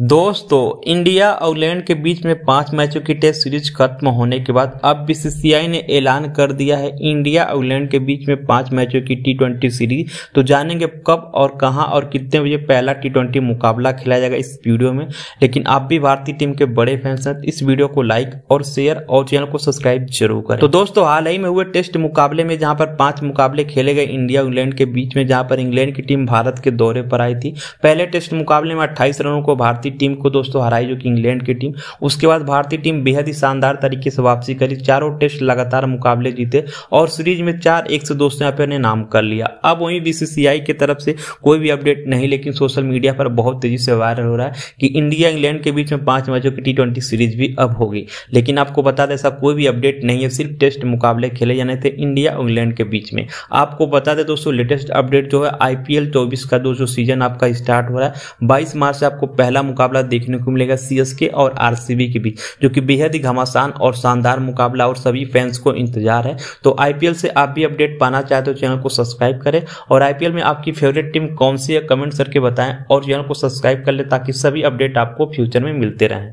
दोस्तों इंडिया और इंग्लैंड के बीच में पांच मैचों की टेस्ट सीरीज खत्म होने के बाद अब बीसीसीआई ने ऐलान कर दिया है इंडिया और इंग्लैंड के बीच में पांच मैचों की टी ट्वेंटी सीरीज तो जानेंगे कब और कहां और कितने बजे पहला टी ट्वेंटी मुकाबला खेला जाएगा इस वीडियो में लेकिन आप भी भारतीय टीम के बड़े फैंस हैं तो इस वीडियो को लाइक और शेयर और चैनल को सब्सक्राइब जरूर करें तो दोस्तों हाल ही में हुए टेस्ट मुकाबले में जहां पर पांच मुकाबले खेले गए इंडिया और इंग्लैंड के बीच में जहां पर इंग्लैंड की टीम भारत के दौरे पर आई थी पहले टेस्ट मुकाबले में अट्ठाईस रनों को भारत भारतीय टीम को दोस्तों हराई जो कि इंग्लैंड की टीम उसके बाद भारतीय टीम बेहद ही शानदार तरीके से वापसी करी चारों टेस्ट लगातार मुकाबले जीते और सीरीज में चार एक से दोस्तों यहाँ पर नाम कर लिया अब वहीं बीसीसीआई की तरफ से कोई भी अपडेट नहीं लेकिन सोशल मीडिया पर बहुत तेजी से वायरल हो रहा है कि इंडिया इंग्लैंड के बीच में पांच मैचों की टी सीरीज भी अब होगी लेकिन आपको बता दें ऐसा कोई भी अपडेट नहीं है सिर्फ टेस्ट मुकाबले खेले जाने थे इंडिया इंग्लैंड के बीच में आपको बता दें दोस्तों लेटेस्ट अपडेट जो है आईपीएल चौबीस का दो जो सीजन आपका स्टार्ट हो रहा है बाईस मार्च से आपको पहला मुकाबला देखने को मिलेगा सीएसके और आरसीबी के बीच जो कि बेहद ही घमासान और शानदार मुकाबला और सभी फैंस को इंतजार है तो आईपीएल से आप भी अपडेट पाना चाहते हो चैनल को सब्सक्राइब करें और आईपीएल में आपकी फेवरेट टीम कौन सी है कमेंट करके बताएं और चैनल को सब्सक्राइब कर लें ताकि सभी अपडेट आपको फ्यूचर में मिलते रहें